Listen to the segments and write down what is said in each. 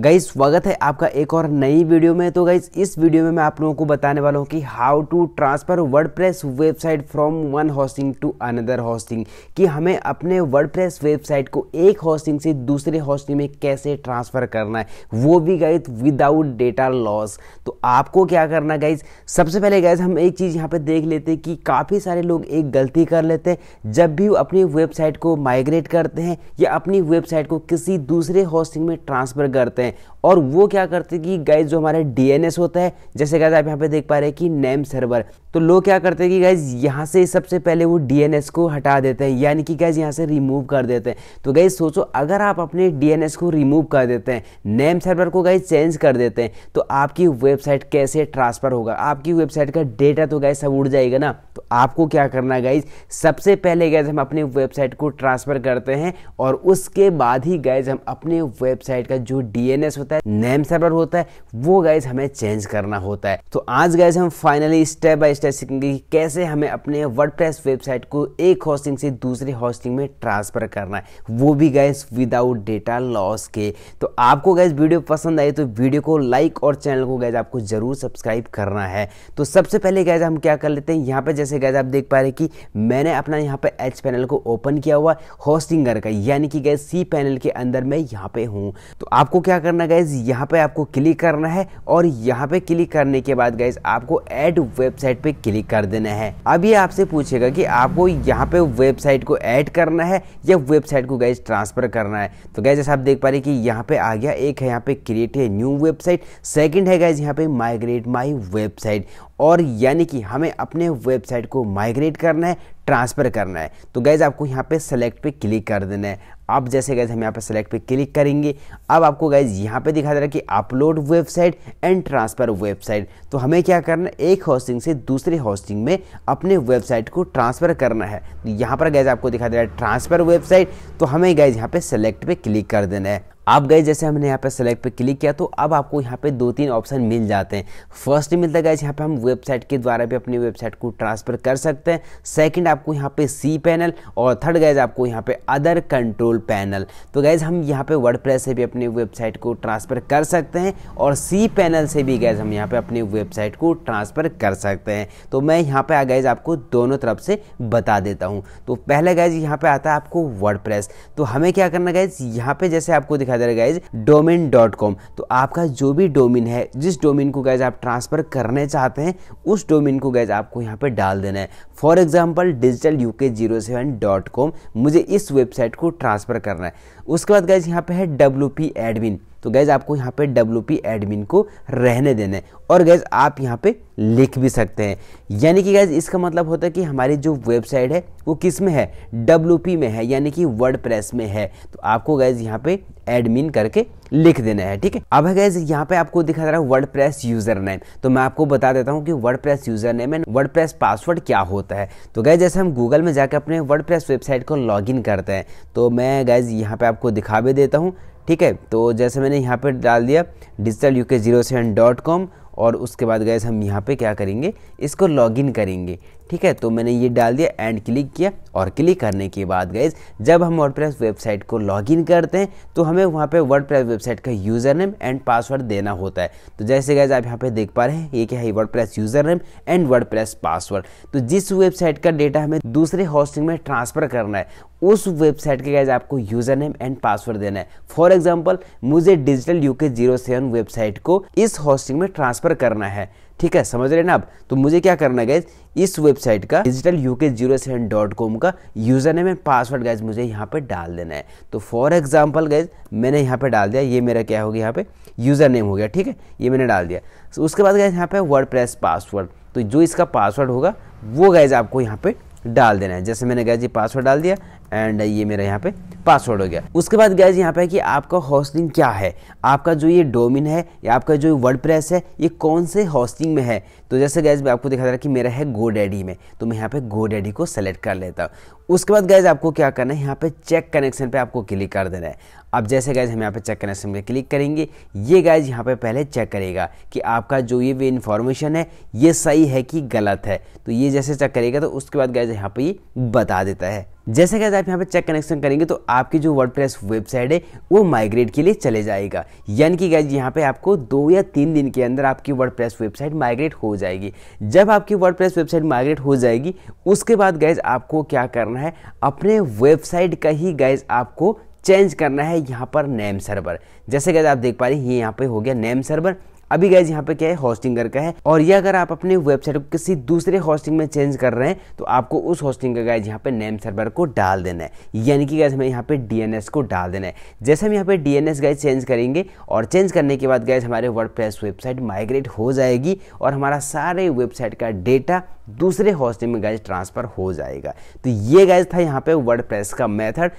guys स्वागत है आपका एक और नई वीडियो में तो गाइज इस वीडियो में मैं आप लोगों को बताने वाला हूँ कि how to transfer press website from one hosting to another hosting कि हमें अपने प्रेस वेबसाइट को एक हॉस्टिंग से दूसरे हॉस्टिंग में कैसे ट्रांसफ़र करना है वो भी गाइज विदाउट डेटा लॉस तो आपको क्या करना गाइज सबसे पहले गाइज हम एक चीज़ यहाँ पर देख लेते हैं कि काफ़ी सारे लोग एक गलती कर लेते हैं जब भी वो अपनी वेबसाइट को माइग्रेट करते हैं या अपनी वेबसाइट को किसी दूसरे हॉस्टिंग में ट्रांसफ़र करते हैं हैं और वो क्या करते हैं कि गाइज जो हमारे डीएनएस होता है जैसे गाइस आप यहाँ पे देख पा रहे हैं कि नेम सर्वर तो लोग क्या करते हैं कि गैज़ यहाँ से सबसे पहले वो डी को हटा देते हैं यानी कि गैज़ यहाँ से रिमूव कर देते हैं तो गैज़ सोचो अगर आप अपने डी को रिमूव कर देते हैं नेम सर्वर को गैज़ चेंज कर देते हैं तो आपकी वेबसाइट कैसे ट्रांसफ़र होगा आपकी वेबसाइट का डेटा तो गैज़ सब उड़ जाएगा ना तो आपको क्या करना गैज गाइज सबसे पहले गैज़ हम अपनी वेबसाइट को ट्रांसफ़र करते हैं और उसके बाद ही गैज़ हम अपने वेबसाइट का जो डी होता है नेम सर्वर होता है वो गैज़ हमें चेंज करना होता है तो आज गैज़ हम फाइनली स्टेप बाई स्टेप सीखेंगे कि कैसे हमें अपने वर्डप्रेस वेबसाइट को एक होस्टिंग से दूसरे होस्टिंग में ट्रांसफ़र करना है वो भी गैस विदाउट डेटा लॉस के तो आपको गैस वीडियो पसंद आए तो वीडियो को लाइक और चैनल को गैस आपको ज़रूर सब्सक्राइब करना है तो सबसे पहले गैस हम क्या कर लेते हैं यहाँ पर जैसे गैस आप देख पा रहे कि मैंने अपना यहाँ पर एच पैनल को ओपन किया हुआ होस्टिंग घर का यानी कि गैस सी पैनल के अंदर मैं यहाँ पे हूँ तो आपको क्या करना गैस यहाँ पे आपको क्लिक करना है और यहाँ पे क्लिक करने के बाद गैस आपको एड वेबसाइट पे क्लिक कर देना है अब ये आपसे पूछेगा कि आपको यहाँ पे वेबसाइट को ऐड करना है या वेबसाइट को गैस ट्रांसफर करना है तो गैस जैसे आप देख पा रहे कि यहाँ पे आ गया एक है यहाँ पे क्रिएट है न्यू वेबसाइट सेकंड है गैस यहाँ पे माइग्रेट माई वेबसाइट और यानी कि हमें अपने वेबसाइट को माइग्रेट करना है ट्रांसफ़र करना है तो गैज़ आपको यहाँ पे सेलेक्ट पे क्लिक कर देना है अब जैसे गैस हम यहाँ पर सेलेक्ट पे क्लिक करेंगे अब आपको गैस यहाँ पे दिखा दे रहा है कि upload website and transfer website तो हमें क्या करना है एक होस्टिंग से दूसरे होस्टिंग में अपने वेबसाइट को ट्रांसफ़र करना है तो यहाँ पर गैस आपको दिखा दे रहा है ट्रांसफ़र वेबसाइट तो हमें गैस यहाँ पे सेलेक्ट पे क्लिक कर देना है आप गए जैसे हमने यहाँ पे सेलेक्ट पे क्लिक किया तो अब आपको यहाँ पे दो तीन ऑप्शन मिल जाते हैं फर्स्ट मिलता है गए यहाँ पे हम वेबसाइट के द्वारा भी अपनी वेबसाइट को ट्रांसफ़र कर सकते हैं सेकंड आपको यहाँ पे सी पैनल और थर्ड गए आपको यहाँ पे अदर कंट्रोल कंट्रोल पैनल तो गैज़ हम यहाँ पे वर्डप्रेस से भी अपनी वेबसाइट को ट्रांसफ़र कर सकते हैं और सी पैनल से भी गैज़ हम यहाँ पे अपनी वेबसाइट को ट्रांसफ़र कर सकते हैं तो मैं यहाँ पे आ गैज़ आपको दोनों तरफ से बता देता हूँ तो पहले गैज़ यहाँ पे आता है आपको वर्ड तो हमें क्या करना गैज़ यहाँ पर जैसे आपको दिखा दे रहा गैज़ डोमिन तो आपका जो भी डोमिन है जिस डोमिन को गैज़ आप ट्रांसफ़र करने चाहते हैं उस डोमिन को गैज़ आपको यहाँ पर डाल देना है फॉर एग्ज़ाम्पल डिजिटल यू के जीरो सेवन डॉट कॉम मुझे इस वेबसाइट को ट्रांसफ़र ट्रांसफ़र करना है उसके बाद गाइज यहाँ पे है डब्ल्यू पी एडमिन तो गैज़ आपको यहाँ पे डब्ल्यू एडमिन को रहने देना है और गैज़ आप यहाँ पे लिख भी सकते हैं यानी कि गैज़ इसका मतलब होता है कि हमारी जो वेबसाइट है वो किस में है डब्ल्यू में है यानी कि वर्ड में है तो आपको गैज़ यहाँ पे एडमिन करके लिख देना है ठीक है अब है गैज यहाँ पे आपको दिखा रहा है वर्ड प्रेस यूजर नेम तो मैं आपको बता देता हूँ कि WordPress user name and WordPress password क्या होता है तो गैज जैसे हम गूगल में जाकर अपने वर्ड प्रेस वेबसाइट को लॉग इन करते हैं तो मैं गैज यहाँ पे आपको दिखा भी देता हूँ ठीक है तो जैसे मैंने यहाँ पर डाल दिया डिजिटल यू के जीरो सेवन डॉट कॉम और उसके बाद गए हम यहाँ पे क्या करेंगे इसको लॉगिन करेंगे ठीक है तो मैंने ये डाल दिया एंड क्लिक किया और क्लिक करने के बाद गए जब हम वर्डप्रेस वेबसाइट को लॉगिन करते हैं तो हमें वहाँ पे वर्डप्रेस वेबसाइट का यूज़र नेम एंड पासवर्ड देना होता है तो जैसे गए आप यहाँ पे देख पा रहे हैं ये क्या है WordPress user name and WordPress password तो जिस वेबसाइट का डेटा हमें दूसरे हॉस्टिंग में ट्रांसफ़र करना है उस वेबसाइट के गैज आपको यूज़र नेम एंड पासवर्ड देना है फॉर एग्जाम्पल मुझे digital U K zero seven website को इस होस्टिंग में ट्रांसफर करना है ठीक है समझ रहे ना आप तो मुझे क्या करना है गैज इस वेबसाइट का digital U K zero seven dot com का user name and password guys मुझे यहाँ पे डाल देना है तो फॉर एग्जाम्पल गैज मैंने यहाँ पे डाल दिया ये मेरा क्या हो गया यहाँ पे यूज़र नेम हो गया ठीक है ये मैंने डाल दिया so, तो उसके बाद गैज यहाँ पे वर्ड पासवर्ड तो जो इसका पासवर्ड होगा वो गैज आपको यहाँ पे डाल देना है जैसे मैंने गैज ये पासवर्ड डाल दिया एंड uh, ये मेरा यहाँ पे पासवर्ड हो गया उसके बाद गैज यहाँ पे कि आपका हॉस्टिंग क्या है आपका जो ये डोमिन है या आपका जो वर्ड प्रेस है ये कौन से हॉस्टिंग में है तो जैसे गैज मैं आपको दिखा रहा कि मेरा है गो डैडी में तो मैं यहाँ पे गो डैडी को सेलेक्ट कर लेता हूँ उसके बाद गैज आपको क्या करना है यहाँ पे चेक कनेक्शन पे आपको क्लिक कर देना है अब जैसे गैज हम यहाँ पे चेक कनेक्शन पे क्लिक करेंगे ये गैज यहाँ पे पहले चेक करेगा कि आपका जो ये भी इन्फॉर्मेशन है ये सही है कि गलत है तो ये जैसे चेक करेगा तो उसके बाद गैज यहाँ पे ये बता देता है जैसे कि आप यहाँ पे चेक कनेक्शन करेंगे तो आपकी जो वर्ड वेबसाइट है वो माइग्रेट के लिए चले जाएगा यानी कि गैज यहाँ पे आपको दो या तीन दिन के अंदर आपकी वर्ड वेबसाइट माइग्रेट हो जाएगी जब आपकी वर्ड वेबसाइट माइग्रेट हो जाएगी उसके बाद गैज आपको क्या करना है अपने वेबसाइट का ही गैज आपको चेंज करना है यहाँ पर नेम सर्वर जैसे कि आप देख पा रहे हैं ये यहाँ पे हो गया नेम सर्वर अभी गैज यहाँ पे क्या है होस्टिंगर का है और ये अगर आप अपने वेबसाइट को किसी दूसरे होस्टिंग में चेंज कर रहे हैं तो आपको उस होस्टिंग का गैज यहाँ पे नेम सर्वर को डाल देना है यानी कि गैस हमें यहाँ पे डीएनएस को डाल देना है जैसे हम यहाँ पे डीएनएस गैज चेंज करेंगे और चेंज करने के बाद गैस हमारे वर्ड वेबसाइट माइग्रेट हो जाएगी और हमारा सारे वेबसाइट का डेटा दूसरे होस्टिंग में गैज ट्रांसफ़र हो जाएगा तो ये गैज था यहाँ पे प्रेस का मेथड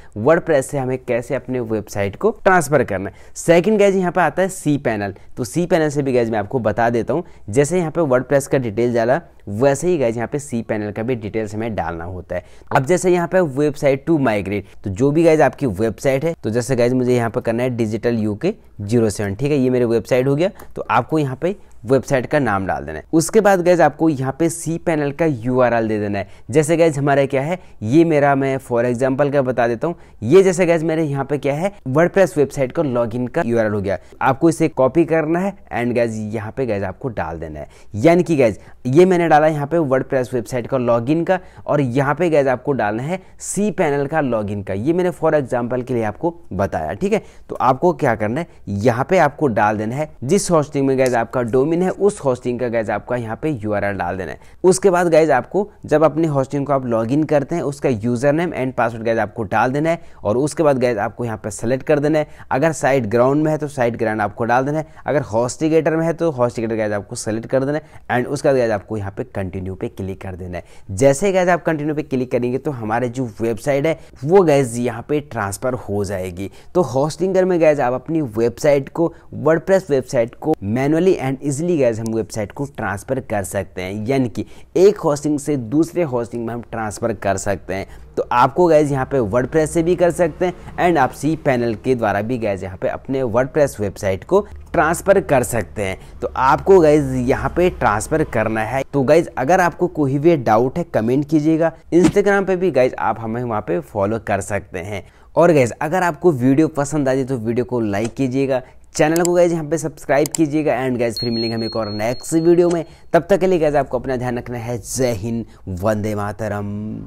प्रेस से हमें कैसे अपने वेबसाइट को ट्रांसफ़र करना है सेकंड गैज यहाँ पे आता है सी पैनल तो सी पैनल से भी गैज मैं आपको बता देता हूँ जैसे यहाँ पे प्रेस का डिटेल डाला वैसे ही गाइज यहाँ पे सी पैनल का भी डिटेल्स हमें डालना होता है अब जैसे यहाँ पे वेबसाइट टू माइग्रेट तो जो भी गाइज आपकी वेबसाइट है तो जैसे गाइज मुझे यहाँ पर करना है डिजिटल यू के जीरो सेवन ठीक है ये मेरी वेबसाइट हो गया तो आपको यहाँ पे वेबसाइट का नाम डाल देना है उसके बाद गैज आपको यहाँ पे सी पैनल का यू दे देना है जैसे गैज हमारा क्या है ये मेरा मैं फॉर एग्जाम्पल का बता देता हूँ ये जैसे गैज मेरे यहाँ पे क्या है वर्ड वेबसाइट का लॉग का यू हो गया आपको इसे कॉपी करना है एंड गैज यहाँ पे गैज आपको डाल देना है यानी कि गैज ये मैंने डाला है यहाँ पे वर्ड वेबसाइट का लॉगिन का और यहाँ पे गैज आपको डालना है सी पैनल का लॉगिन का ये मैंने फॉर एग्जांपल के लिए आपको बताया ठीक है तो आपको क्या करना है यहाँ पे आपको डाल देना है जिस होस्टिंग में गैज आपका डोमिन है उस होस्टिंग का गैज आपका यहाँ पे यू डाल देना है उसके बाद गैज आपको जब अपने होस्टिंग को आप लॉग करते हैं उसका यूजर नेम एंड पासवर्ड गैज आपको डाल देना है और उसके बाद गैज आपको यहाँ पे सेलेक्ट कर देना है अगर साइट ग्राउंड में है तो साइट ग्राउंड आपको डाल देना है अगर हॉस्टिगेटर में है तो हॉस्टिगेटर गैज आपको सेलेक्ट कर देना है एंड उसका गैज आपको यहाँ पे कंटिन्यू पे क्लिक कर देना है जैसे गैज आप कंटिन्यू पे क्लिक करेंगे तो हमारे जो वेबसाइट है वो गैस यहाँ पे ट्रांसफर हो जाएगी तो हॉस्टिंगर में गैस आप अपनी वेबसाइट को वर्ड वेबसाइट को मैनुअली एंड इजिली गैस हम वेबसाइट को ट्रांसफर कर सकते हैं यानी कि एक हॉस्टिंग से दूसरे हॉस्टिंग में हम ट्रांसफर कर सकते हैं तो आपको गैज़ यहाँ पे वर्ड से भी कर सकते हैं एंड आप सी पैनल के द्वारा भी गैज़ यहाँ पे अपने वर्ड वेबसाइट को ट्रांसफ़र कर सकते हैं तो आपको गैज यहाँ पे ट्रांसफ़र करना है तो गाइज अगर आपको कोई भी डाउट है कमेंट कीजिएगा इंस्टाग्राम पे भी गाइज आप हमें वहाँ पे फॉलो कर सकते हैं और गैज़ अगर आपको वीडियो पसंद आ जाए तो वीडियो को लाइक कीजिएगा चैनल को गैज यहाँ पे सब्सक्राइब कीजिएगा एंड गैज फिर मिलेंगे हम एक और नेक्स्ट वीडियो में तब तक के लिए गैज आपको अपना ध्यान रखना है जय हिंद वंदे मातरम